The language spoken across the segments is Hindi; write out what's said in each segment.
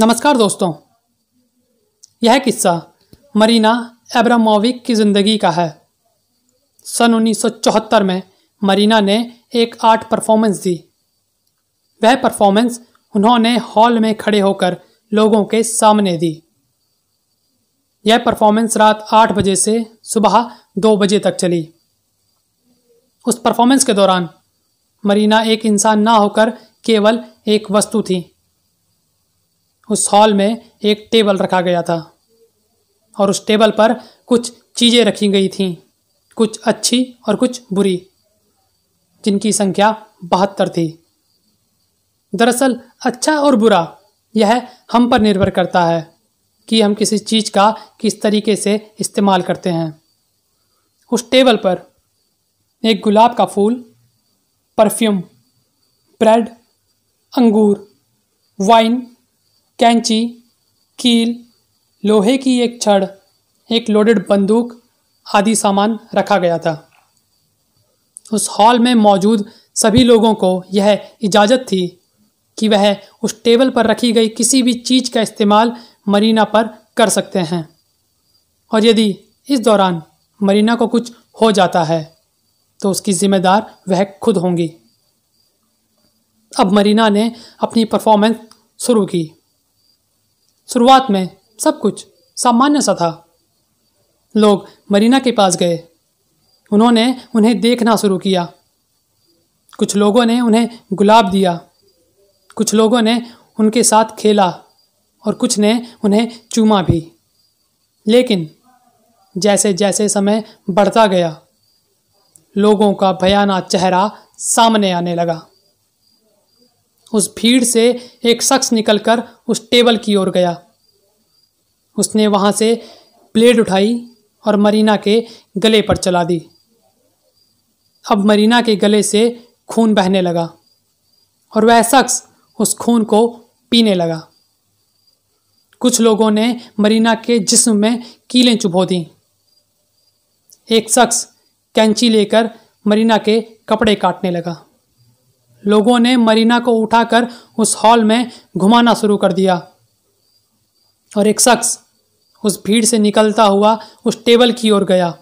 नमस्कार दोस्तों यह किस्सा मरीना एब्रामोविक की ज़िंदगी का है सन 1974 में मरीना ने एक आर्ट परफॉर्मेंस दी वह परफॉर्मेंस उन्होंने हॉल में खड़े होकर लोगों के सामने दी यह परफॉर्मेंस रात 8 बजे से सुबह 2 बजे तक चली उस परफॉर्मेंस के दौरान मरीना एक इंसान ना होकर केवल एक वस्तु थी उस हॉल में एक टेबल रखा गया था और उस टेबल पर कुछ चीज़ें रखी गई थीं कुछ अच्छी और कुछ बुरी जिनकी संख्या बहत्तर थी दरअसल अच्छा और बुरा यह हम पर निर्भर करता है कि हम किसी चीज़ का किस तरीके से इस्तेमाल करते हैं उस टेबल पर एक गुलाब का फूल परफ्यूम ब्रेड अंगूर वाइन कैंची कील लोहे की एक छड़ एक लोडेड बंदूक आदि सामान रखा गया था उस हॉल में मौजूद सभी लोगों को यह इजाज़त थी कि वह उस टेबल पर रखी गई किसी भी चीज़ का इस्तेमाल मरीना पर कर सकते हैं और यदि इस दौरान मरीना को कुछ हो जाता है तो उसकी जिम्मेदार वह खुद होंगी अब मरीना ने अपनी परफॉर्मेंस शुरू की शुरुआत में सब कुछ सामान्य सा था लोग मरीना के पास गए उन्होंने उन्हें देखना शुरू किया कुछ लोगों ने उन्हें गुलाब दिया कुछ लोगों ने उनके साथ खेला और कुछ ने उन्हें चूमा भी लेकिन जैसे जैसे समय बढ़ता गया लोगों का भयानक चेहरा सामने आने लगा उस भीड़ से एक शख्स निकलकर उस टेबल की ओर गया उसने वहाँ से ब्लेड उठाई और मरीना के गले पर चला दी अब मरीना के गले से खून बहने लगा और वह शख्स उस खून को पीने लगा कुछ लोगों ने मरीना के जिस्म में कीलें चुभो दी एक शख्स कैंची लेकर मरीना के कपड़े काटने लगा लोगों ने मरीना को उठाकर उस हॉल में घुमाना शुरू कर दिया और एक शख्स उस भीड़ से निकलता हुआ उस टेबल की ओर गया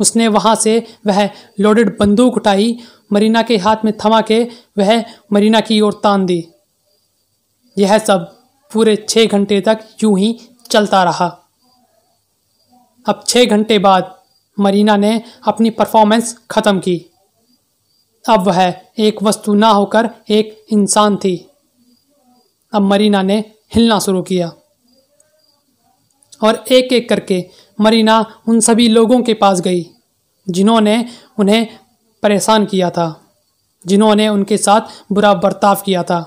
उसने वहाँ से वह लोडेड बंदूक उठाई मरीना के हाथ में थमा के वह मरीना की ओर तान दी यह सब पूरे छः घंटे तक यूं ही चलता रहा अब छः घंटे बाद मरीना ने अपनी परफॉर्मेंस ख़त्म की अब वह एक वस्तु ना होकर एक इंसान थी अब मरीना ने हिलना शुरू किया और एक एक करके मरीना उन सभी लोगों के पास गई जिन्होंने उन्हें परेशान किया था जिन्होंने उनके साथ बुरा बर्ताव किया था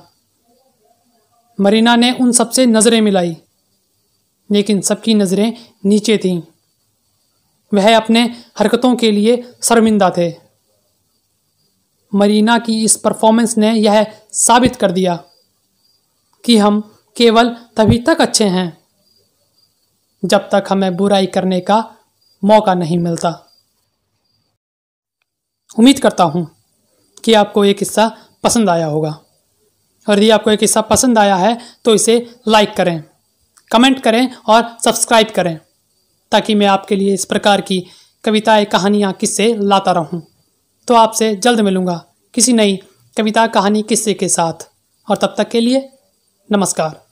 मरीना ने उन सबसे नज़रें मिलाई लेकिन सबकी नज़रें नीचे थीं वह अपने हरकतों के लिए शर्मिंदा थे मरीना की इस परफॉर्मेंस ने यह साबित कर दिया कि हम केवल तभी तक अच्छे हैं जब तक हमें बुराई करने का मौका नहीं मिलता उम्मीद करता हूँ कि आपको ये किस्सा पसंद आया होगा और यदि आपको ये किस्सा पसंद आया है तो इसे लाइक करें कमेंट करें और सब्सक्राइब करें ताकि मैं आपके लिए इस प्रकार की कविताएं कहानियाँ किस्से लाता रहूँ तो आपसे जल्द मिलूँगा किसी नई कविता कहानी किस्से के साथ और तब तक के लिए नमस्कार